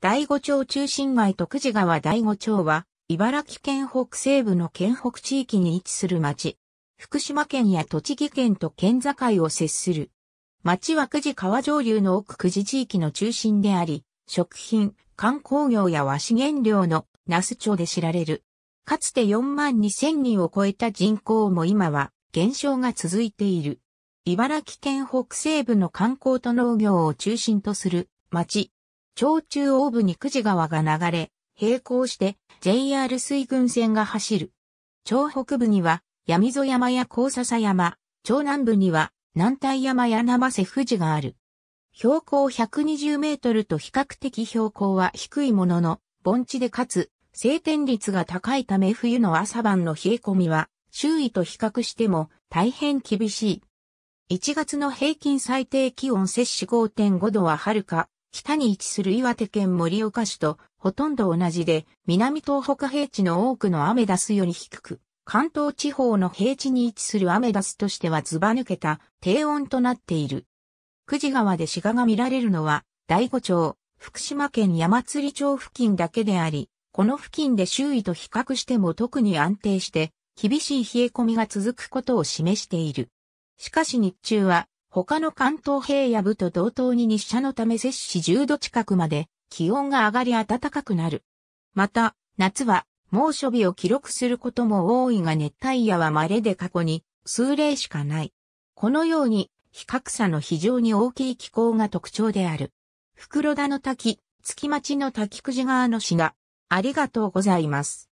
第五町中心街徳地川第五町は、茨城県北西部の県北地域に位置する町。福島県や栃木県と県境を接する。町は久慈川上流の奥久慈地域の中心であり、食品、観光業や和紙原料の那須町で知られる。かつて4万2000人を超えた人口も今は減少が続いている。茨城県北西部の観光と農業を中心とする町。町中央部に久慈川が流れ、並行して JR 水郡線が走る。町北部には闇溝山や高笹山、町南部には南体山や生瀬富士がある。標高120メートルと比較的標高は低いものの、盆地でかつ、晴天率が高いため冬の朝晩の冷え込みは、周囲と比較しても大変厳しい。1月の平均最低気温摂氏5.5度ははか北に位置する岩手県盛岡市とほとんど同じで、南東北平地の多くのアメダスより低く、関東地方の平地に位置するアメダスとしてはずば抜けた低温となっている。久慈川でシガが見られるのは、第五町、福島県山釣町付近だけであり、この付近で周囲と比較しても特に安定して、厳しい冷え込みが続くことを示している。しかし日中は他の関東平野部と同等に日射のため摂氏10度近くまで気温が上がり暖かくなる。また、夏は猛暑日を記録することも多いが熱帯夜は稀で過去に数例しかない。このように、比較差の非常に大きい気候が特徴である。袋田の滝、月町の滝くじ川の品。がありがとうございます。